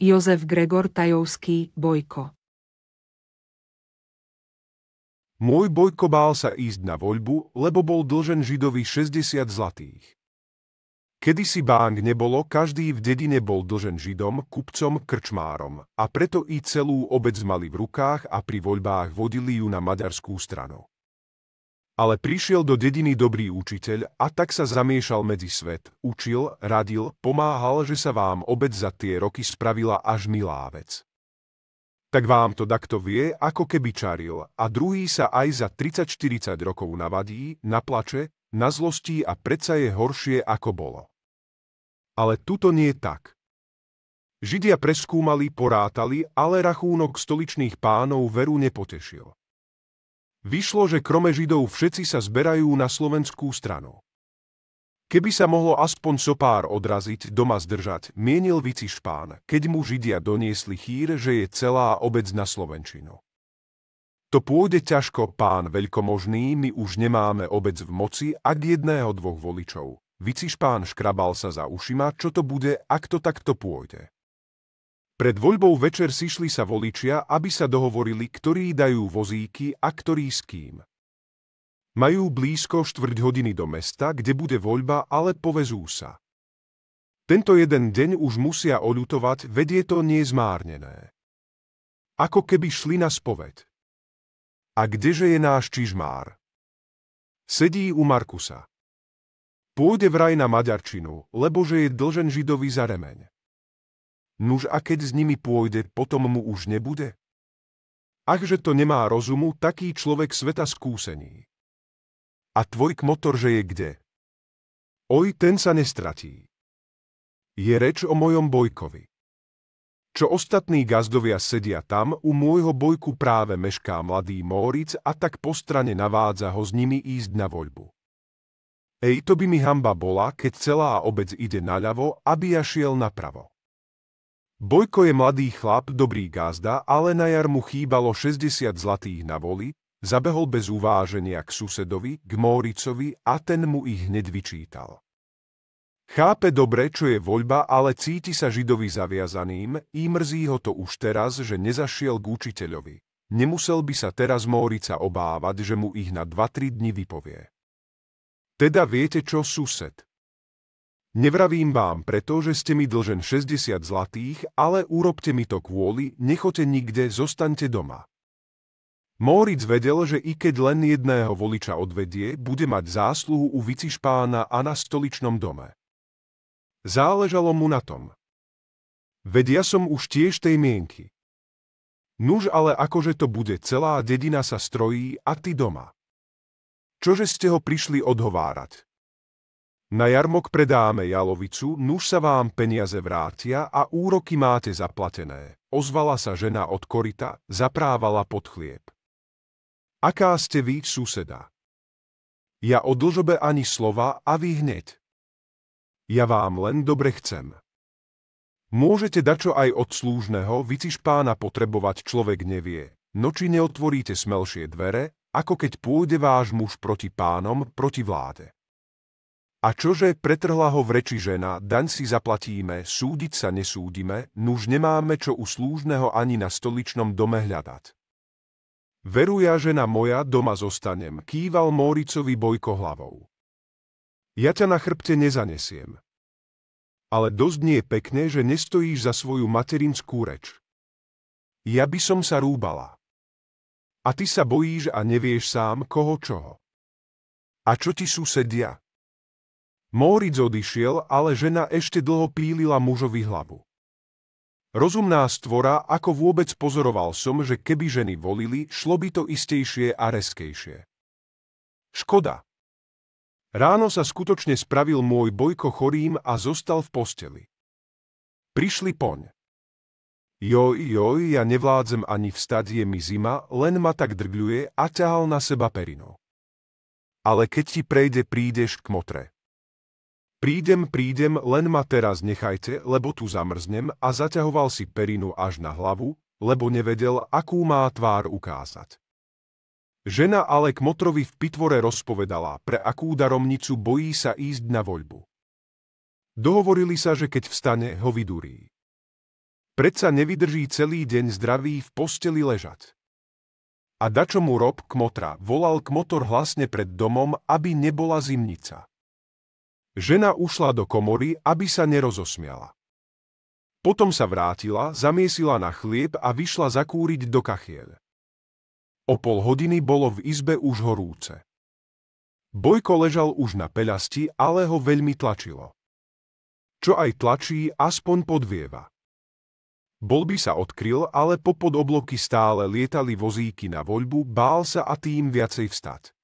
Jozef Gregor Tajovský, Bojko. Môj Bojko bál sa ísť na voľbu, lebo bol dlžen Židovi 60 zlatých. Kedy si bánk nebolo, každý v dedine bol dlžen Židom, kupcom, krčmárom a preto i celú obec mali v rukách a pri voľbách vodili ju na maďarskú stranu. Ale prišiel do dediny dobrý učiteľ a tak sa zamiešal medzi svet. Učil, radil, pomáhal, že sa vám obec za tie roky spravila až milá vec. Tak vám to takto vie, ako keby čaril a druhý sa aj za 30-40 rokov navadí, naplače, zlosti a predsa je horšie ako bolo. Ale tuto nie tak. Židia preskúmali, porátali, ale rachúnok stoličných pánov veru nepotešil. Vyšlo, že krome Židov všetci sa zberajú na slovenskú stranu. Keby sa mohlo aspoň sopár odraziť, doma zdržať, mienil Vici Špán, keď mu Židia doniesli chýr, že je celá obec na Slovenčinu. To pôjde ťažko, pán veľkomožný, my už nemáme obec v moci, ak jedného dvoch voličov. Vici Špán škrabal sa za ušima, čo to bude, ak to takto pôjde. Pred voľbou večer sišli sa voličia, aby sa dohovorili, ktorí dajú vozíky a ktorí s kým. Majú blízko štvrť hodiny do mesta, kde bude voľba, ale povezú sa. Tento jeden deň už musia oľutovať, vedie to nezmárnené. Ako keby šli na spoved. A kdeže je náš čižmár? Sedí u Markusa. Pôjde vraj na Maďarčinu, lebo že je dlžen Židovi za remeň. Nuž a keď s nimi pôjde, potom mu už nebude? Akže to nemá rozumu, taký človek sveta skúsení. A tvoj kmotor, že je kde? Oj, ten sa nestratí. Je reč o mojom bojkovi. Čo ostatní gazdovia sedia tam, u môjho bojku práve mešká mladý Móric a tak po strane navádza ho s nimi ísť na voľbu. Ej, to by mi hamba bola, keď celá obec ide naľavo, aby ja šiel napravo. Bojko je mladý chlap, dobrý gázda, ale na jar mu chýbalo 60 zlatých na voli, zabehol bez uváženia k susedovi, k Móricovi a ten mu ich hneď vyčítal. Chápe dobre, čo je voľba, ale cíti sa židovi zaviazaným, i mrzí ho to už teraz, že nezašiel k učiteľovi. Nemusel by sa teraz Mórica obávať, že mu ich na 2-3 dni vypovie. Teda viete čo, sused? Nevravím vám preto, že ste mi dlžen 60 zlatých, ale urobte mi to kvôli, nechote nikde, zostaňte doma. Móric vedel, že i keď len jedného voliča odvedie, bude mať zásluhu u vicišpána a na stoličnom dome. Záležalo mu na tom. Vedia som už tiež tej mienky. Nuž ale akože to bude celá dedina sa strojí a ty doma. Čože ste ho prišli odhovárať? Na jarmok predáme jalovicu, nuž sa vám peniaze vrátia a úroky máte zaplatené. Ozvala sa žena od korita, zaprávala pod chlieb. Aká ste vy, suseda? Ja o dlžobe ani slova a vy hneď. Ja vám len dobre chcem. Môžete dačo aj od slúžneho, vyciš pána potrebovať človek nevie, no či neotvoríte smelšie dvere, ako keď pôjde váš muž proti pánom, proti vláde. A čože pretrhla ho v reči žena, daň si zaplatíme, súdiť sa nesúdime, nuž nemáme čo u slúžneho ani na stoličnom dome hľadať. Veruja žena moja, doma zostanem, kýval Móricovi Bojko hlavou. Ja ťa na chrbte nezanesiem. Ale dosť nie je pekné, že nestojíš za svoju materinskú reč. Ja by som sa rúbala. A ty sa bojíš a nevieš sám koho čoho. A čo ti susedia? Moritz odišiel, ale žena ešte dlho pílila mužovi hlavu. Rozumná stvora, ako vôbec pozoroval som, že keby ženy volili, šlo by to istejšie a reskejšie. Škoda. Ráno sa skutočne spravil môj bojko chorým a zostal v posteli. Prišli poň. Joj, joj, ja nevládzem ani vstať, je mi zima, len ma tak drgľuje a ťahal na seba perino. Ale keď ti prejde, prídeš k motre. Prídem, prídem, len ma teraz nechajte, lebo tu zamrznem a zaťahoval si perinu až na hlavu, lebo nevedel, akú má tvár ukázať. Žena ale k Motrovi v pitvore rozpovedala, pre akú daromnicu bojí sa ísť na voľbu. Dohovorili sa, že keď vstane, ho vydurí. Predsa nevydrží celý deň zdravý v posteli ležať. A dačomu mu rob kmotra, volal kmotor hlasne pred domom, aby nebola zimnica. Žena ušla do komory, aby sa nerozosmiala. Potom sa vrátila, zamiesila na chlieb a vyšla zakúriť do kachiel. O pol hodiny bolo v izbe už horúce. Bojko ležal už na peľasti, ale ho veľmi tlačilo. Čo aj tlačí, aspoň podvieva. Bol by sa odkryl, ale popod obloky stále lietali vozíky na voľbu, bál sa a tým viacej vstať.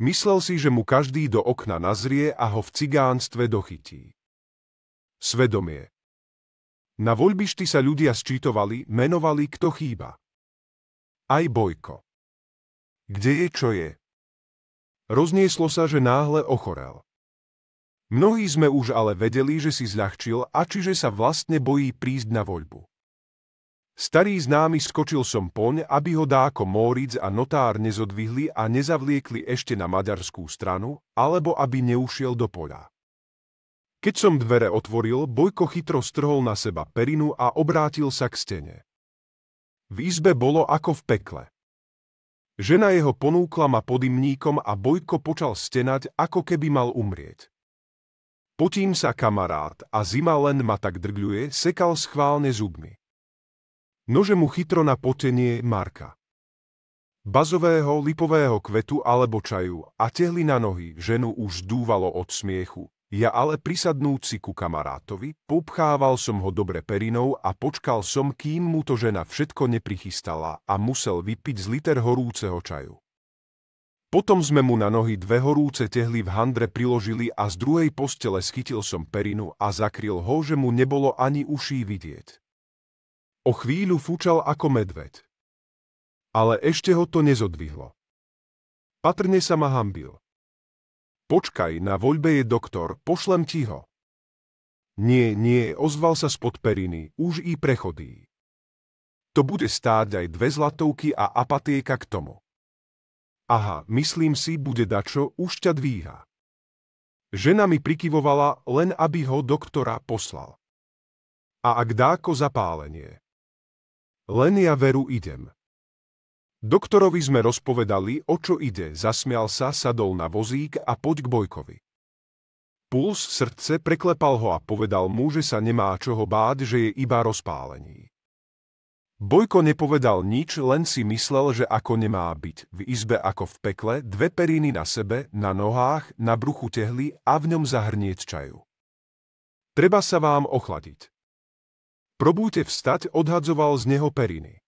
Myslel si, že mu každý do okna nazrie a ho v cigánstve dochytí. Svedomie Na voľbišti sa ľudia sčítovali, menovali, kto chýba. Aj Bojko. Kde je, čo je? Roznieslo sa, že náhle ochorel. Mnohí sme už ale vedeli, že si zľahčil a čiže sa vlastne bojí prísť na voľbu. Starý známy skočil som poň, aby ho dáko Móric a notár nezodvihli a nezavliekli ešte na maďarskú stranu, alebo aby neušiel do poľa. Keď som dvere otvoril, Bojko chytro strhol na seba perinu a obrátil sa k stene. V izbe bolo ako v pekle. Žena jeho ponúkla ma podimníkom a Bojko počal stenať, ako keby mal umrieť. Potím sa kamarát a zima len ma tak drgľuje, sekal schválne zubmi nože mu chytro na potenie Marka. Bazového lipového kvetu alebo čaju a tehli na nohy ženu už dúvalo od smiechu. Ja ale prisadnúci ku kamarátovi, popchával som ho dobre perinou a počkal som, kým mu to žena všetko neprichystala a musel vypiť z liter horúceho čaju. Potom sme mu na nohy dve horúce tehly v handre priložili a z druhej postele schytil som perinu a zakryl ho, že mu nebolo ani uší vidieť. O chvíľu fučal ako medveď. Ale ešte ho to nezodvihlo. Patrne sa ma hambil. Počkaj, na voľbe je doktor, pošlem ti ho. Nie, nie, ozval sa spod periny, už i prechodí. To bude stáť aj dve zlatovky a apatieka k tomu. Aha, myslím si, bude dačo, už ťa dvíha. Žena mi prikyvovala, len aby ho doktora poslal. A ak dáko zapálenie. Len ja veru idem. Doktorovi sme rozpovedali, o čo ide, zasmial sa, sadol na vozík a poď k Bojkovi. Puls srdce preklepal ho a povedal mu, že sa nemá čoho báť, že je iba rozpálený. Bojko nepovedal nič, len si myslel, že ako nemá byť, v izbe ako v pekle, dve periny na sebe, na nohách, na bruchu tehly a v ňom zahrnieť čaju. Treba sa vám ochladiť. Probujte vstať odhadzoval z neho periny.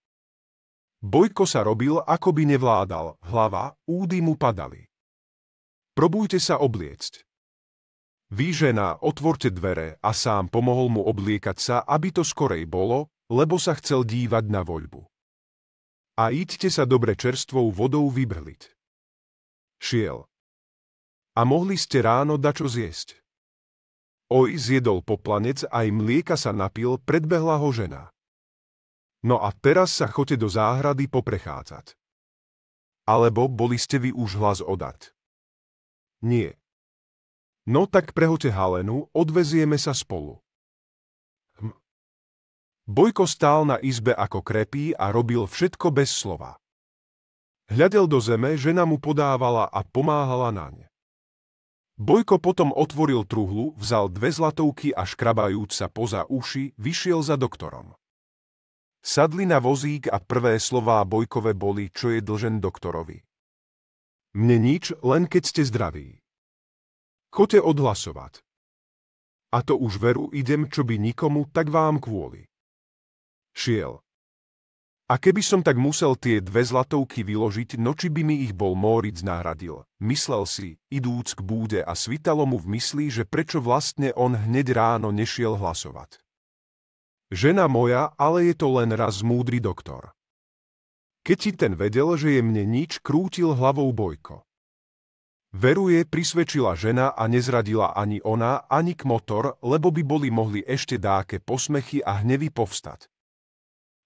Bojko sa robil, ako by nevládal, hlava, údy mu padali. Probujte sa obliecť. Vy, žena, otvorte dvere a sám pomohol mu obliekať sa, aby to skorej bolo, lebo sa chcel dívať na voľbu. A idte sa dobre čerstvou vodou vybrliť. Šiel. A mohli ste ráno dačo zjesť. Oj zjedol poplanec aj mlieka sa napil, predbehla ho žena. No a teraz sa chote do záhrady poprechádzať. Alebo boli ste vy už hlas odať? Nie. No tak prehote Halenu, odvezieme sa spolu. Hm. Bojko stál na izbe ako krepí a robil všetko bez slova. Hľadel do zeme, žena mu podávala a pomáhala naň. Bojko potom otvoril truhlu, vzal dve zlatovky a škrabajúc sa poza uši, vyšiel za doktorom. Sadli na vozík a prvé slová Bojkové boli, čo je dlžen doktorovi. Mne nič, len keď ste zdraví. Chote odhlasovať. A to už veru idem, čo by nikomu, tak vám kvôli. Šiel. A keby som tak musel tie dve zlatovky vyložiť, no či by mi ich bol Móric náradil. Myslel si, idúc k búde a svitalo mu v mysli, že prečo vlastne on hneď ráno nešiel hlasovať. Žena moja, ale je to len raz múdry doktor. Keď ti ten vedel, že je mne nič, krútil hlavou Bojko. Veruje prisvedčila žena a nezradila ani ona, ani k motor, lebo by boli mohli ešte dáke posmechy a hnevy povstať.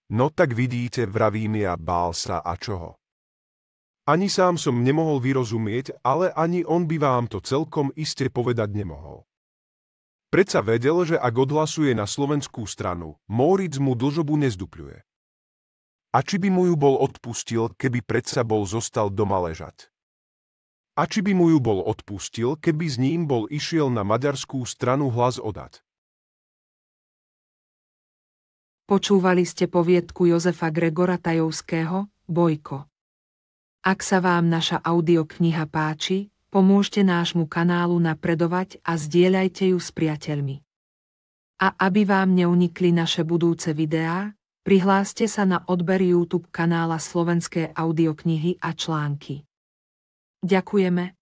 No tak vidíte, vravím ja, bál sa a čoho. Ani sám som nemohol vyrozumieť, ale ani on by vám to celkom iste povedať nemohol. Predsa vedel, že ak odhlasuje na slovenskú stranu, Móric mu dlžobu nezdupľuje. A či by mu ju bol odpustil, keby predsa bol zostal doma ležať? A či by mu ju bol odpustil, keby s ním bol išiel na maďarskú stranu hlas odať? Počúvali ste poviedku Jozefa Gregora Tajovského, Bojko. Ak sa vám naša audiokniha páči, pomôžte nášmu kanálu napredovať a zdieľajte ju s priateľmi. A aby vám neunikli naše budúce videá, prihláste sa na odber YouTube kanála Slovenské audioknihy a články. Ďakujeme.